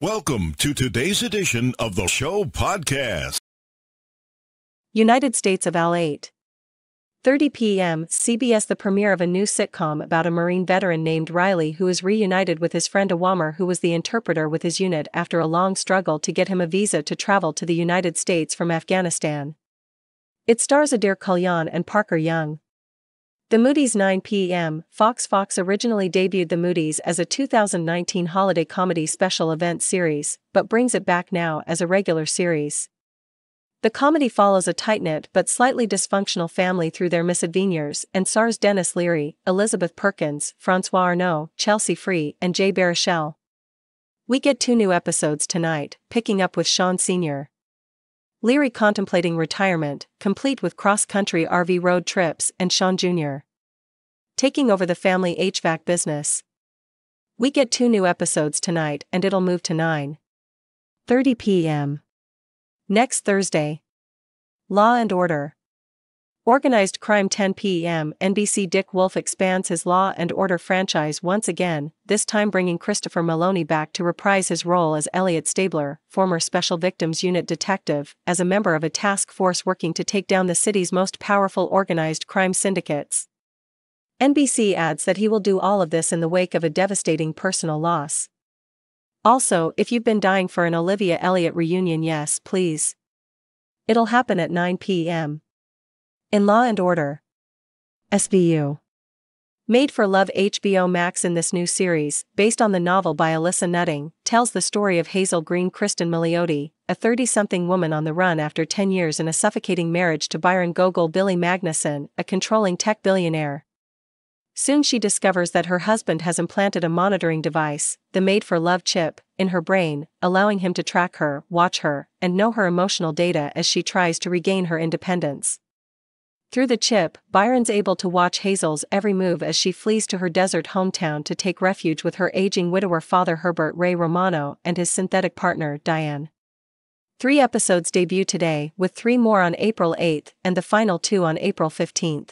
Welcome to today's edition of the show podcast. United States of L8. 30 p.m. CBS the premiere of a new sitcom about a Marine veteran named Riley who is reunited with his friend Awamer who was the interpreter with his unit after a long struggle to get him a visa to travel to the United States from Afghanistan. It stars Adair Kalyan and Parker Young. The Moody's 9 p.m. Fox Fox originally debuted The Moody's as a 2019 holiday comedy special event series, but brings it back now as a regular series. The comedy follows a tight-knit but slightly dysfunctional family through their misadventures and stars Dennis Leary, Elizabeth Perkins, Francois Arnault, Chelsea Free, and Jay Baruchel. We get two new episodes tonight, picking up with Sean Sr. Leary contemplating retirement, complete with cross country RV road trips, and Sean Jr. taking over the family HVAC business. We get two new episodes tonight and it'll move to 9 30 p.m. next Thursday. Law and Order. Organized Crime 10 p.m. NBC Dick Wolf expands his Law and Order franchise once again, this time bringing Christopher Maloney back to reprise his role as Elliot Stabler, former Special Victims Unit detective, as a member of a task force working to take down the city's most powerful organized crime syndicates. NBC adds that he will do all of this in the wake of a devastating personal loss. Also, if you've been dying for an Olivia Elliott reunion, yes, please. It'll happen at 9 p.m. In Law and Order. SVU. Made for Love HBO Max in this new series, based on the novel by Alyssa Nutting, tells the story of Hazel Green Kristen Milioti, a 30 something woman on the run after 10 years in a suffocating marriage to Byron Gogol Billy Magnuson, a controlling tech billionaire. Soon she discovers that her husband has implanted a monitoring device, the Made for Love chip, in her brain, allowing him to track her, watch her, and know her emotional data as she tries to regain her independence. Through the chip, Byron's able to watch Hazel's every move as she flees to her desert hometown to take refuge with her aging widower father Herbert Ray Romano and his synthetic partner Diane. Three episodes debut today, with three more on April 8 and the final two on April 15.